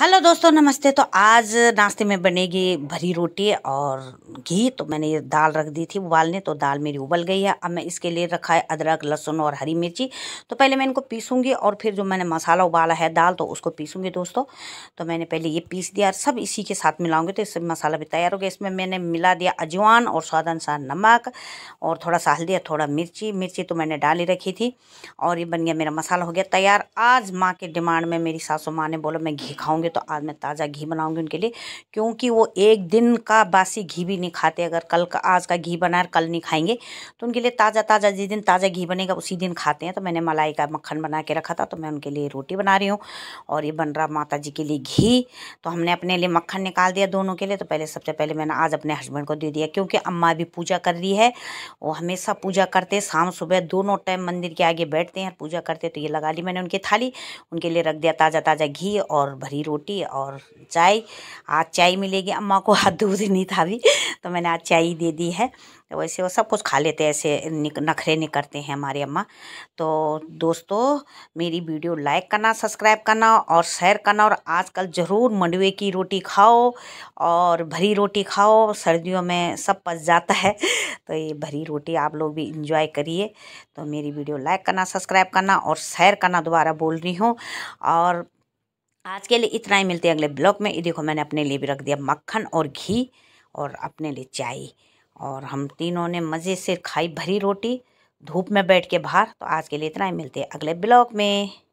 hello दोस्तों नमस्ते तो आज नाश्ते में बनेगी भरी रोटी और घी तो मैंने ये दाल रख दी थी उबालने तो दाल मेरी उबल गई है अब मैं इसके लिए रखा है अदरक लहसुन और हरी मिर्ची तो पहले मैं इनको पीसूंगी और फिर जो मैंने मसाला उबाला है दाल तो उसको पीसूंगी दोस्तों तो मैंने पहले ये पीस दिया और सब इसी के साथ मिलाऊँगी तो इससे मसाला भी तैयार हो गया इसमें मैंने मिला दिया अजवान और स्वाद अनुसार नमक और थोड़ा सा हल्दी थोड़ा मिर्ची मिर्ची तो मैंने डाली रखी थी और ये बन गया मेरा मसाला हो गया तैयार आज माँ के डिमांड में मेरी सासू माँ ने बोला मैं घी खाऊँगी बनाऊंगी तो आज मैं ताज़ा घी बनाऊंगी उनके लिए क्योंकि वो एक दिन का बासी घी भी नहीं खाते अगर कल का आज का घी बनाए कल नहीं खाएंगे तो उनके लिए ताज़ा ताज़ा जिस दिन ताज़ा घी बनेगा उसी दिन खाते हैं तो मैंने मलाई का मक्खन बना के रखा था तो मैं उनके लिए रोटी बना रही हूँ और ये बन रहा माता जी के लिए घी तो हमने अपने लिए मक्खन निकाल दिया दोनों के लिए तो पहले सबसे पहले मैंने आज अपने हस्बैंड को दे दिया क्योंकि अम्मा भी पूजा कर रही है वो हमेशा पूजा करते शाम सुबह दोनों टाइम मंदिर के आगे बैठते हैं पूजा करते तो ये लगा ली मैंने उनकी थाली उनके लिए रख दिया ताज़ा ताज़ा घी और भरी रोटी रोटी और चाय आज चाय मिलेगी अम्मा को हाथ दूध नहीं था अभी तो मैंने आज चाय दे दी है तो वैसे वो सब कुछ खा लेते हैं ऐसे निक, नखरे निकलते हैं हमारे अम्मा तो दोस्तों मेरी वीडियो लाइक करना सब्सक्राइब करना और शेयर करना और आजकल ज़रूर मंडवे की रोटी खाओ और भरी रोटी खाओ सर्दियों में सब पच जाता है तो ये भरी रोटी आप लोग भी इंजॉय करिए तो मेरी वीडियो लाइक करना सब्सक्राइब करना और शेयर करना दोबारा बोल रही हूँ और आज के लिए इतना ही मिलते है अगले ब्लॉग में ये देखो मैंने अपने लिए भी रख दिया मक्खन और घी और अपने लिए चाय और हम तीनों ने मज़े से खाई भरी रोटी धूप में बैठ के बाहर तो आज के लिए इतना ही मिलते हैं अगले ब्लॉग में